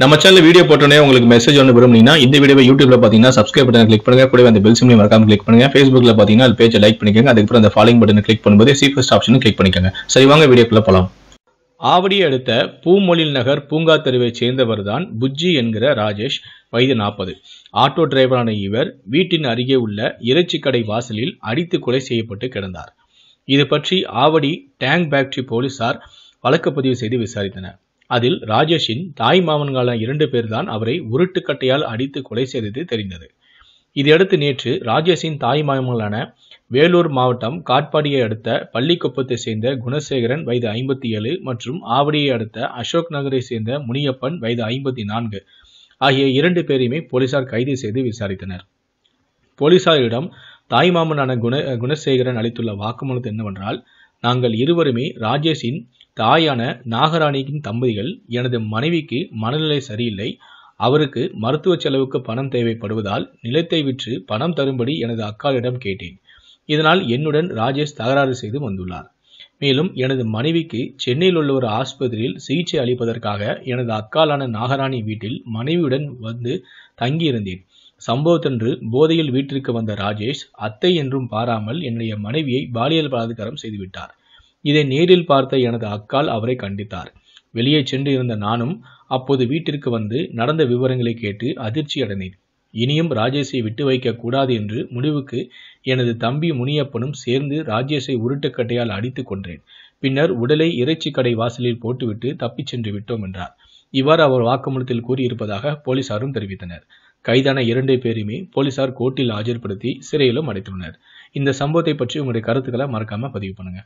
நம்ம channel video போட்டோன்னே உங்களுக்கு மெசேஜ் ஒன்று விரும்புனீங்கன்னா இந்த வீடியோ யூடியூப்ல பார்த்தீங்கன்னா சப்ஸ்கிரைப் பட்டன் கிளிக் பண்ணுங்க கூட அந்த பெல் சிம்லையும் மறக்காம கிளிக் பண்ணுங்க ஃபேஸ்புக்ல பார்த்தீங்கன்னா அது பேஜை லைக் பண்ணிக்கோங்க அதுக்கப்புறம் அந்த ஃபாலோயிங் பட்டன் கிளிக் பண்ணும்போது சீஃபஸ்ட் ஆப்ஷனும் கிளிக் பண்ணிக்கோங்க சரி வாங்க வீடியோக்குள்ள போகலாம் ஆவடியை அடுத்த பூமொழில் நகர் பூங்கா தெருவை சேர்ந்தவர் தான் புஜ்ஜி என்கிற ராஜேஷ் வயது நாற்பது ஆட்டோ டிரைவரான இவர் வீட்டின் அருகே உள்ள இறைச்சி கடை வாசலில் அடித்து கொலை செய்யப்பட்டு கிடந்தார் இது பற்றி ஆவடி டேங் பேக்டரி போலீசார் வழக்கு பதிவு செய்து விசாரித்தனர் அதில் ராஜேஷின் தாய் மாமன்களான இரண்டு பேர்தான் அவரை உருட்டுக்கட்டையால் அடித்து கொலை செய்தது தெரிந்தது இதையடுத்து நேற்று ராஜேஷின் தாய் மாமன்களான வேலூர் மாவட்டம் காட்பாடியை அடுத்த பள்ளிக்குப்பத்தை சேர்ந்த குணசேகரன் வயது ஐம்பத்தி ஏழு மற்றும் ஆவடியை அடுத்த அசோக் நகரை சேர்ந்த முனியப்பன் வயது ஐம்பத்தி நான்கு ஆகிய இரண்டு பேரையுமே போலீசார் கைது செய்து விசாரித்தனர் போலீசாரிடம் தாய் மாமனான குண குணசேகரன் அளித்துள்ள வாக்குமூலத்தை என்னவென்றால் நாங்கள் இருவருமே ராஜேஷின் தாயான நாகராணியின் தம்பதிகள் எனது மனைவிக்கு மனநிலை சரியில்லை அவருக்கு மருத்துவ செலவுக்கு பணம் தேவைப்படுவதால் நிலத்தை விற்று பணம் தரும்படி எனது அக்காலிடம் கேட்டேன் இதனால் என்னுடன் ராஜேஷ் தகராறு செய்து வந்துள்ளார் மேலும் எனது மனைவிக்கு சென்னையில் உள்ள ஒரு ஆஸ்பத்திரியில் சிகிச்சை அளிப்பதற்காக எனது அக்காலான நாகராணி வீட்டில் மனைவியுடன் வந்து தங்கியிருந்தேன் சம்பவத்தன்று போதையில் வீட்டிற்கு வந்த ராஜேஷ் அத்தை என்றும் பாராமல் என்னுடைய மனைவியை பாலியல் பலாத்காரம் செய்துவிட்டார் இதை நேரில் பார்த்த எனது அக்கால் அவரை கண்டித்தார் வெளியே சென்று இருந்த நானும் அப்போது வீட்டிற்கு வந்து நடந்த விவரங்களை கேட்டு அதிர்ச்சி அடைந்தேன் இனியும் ராஜேஷை விட்டு வைக்க கூடாது என்று முடிவுக்கு எனது தம்பி முனியப்பனும் சேர்ந்து ராஜேஷை உருட்டுக்கட்டையால் அடித்துக் கொன்றேன் பின்னர் உடலை இறைச்சி கடை வாசலில் போட்டுவிட்டு தப்பிச் சென்று விட்டோம் என்றார் இவ்வாறு அவர் வாக்குமூலத்தில் கூறியிருப்பதாக போலீசாரும் தெரிவித்தனர் கைதான இரண்டு பேருமே போலீசார் கோர்ட்டில் ஆஜர்படுத்தி சிறையிலும் அடைத்துள்ளனர் இந்த சம்பவத்தை பற்றி உங்களுடைய கருத்துக்களை மறக்காம பதிவு பண்ணுங்க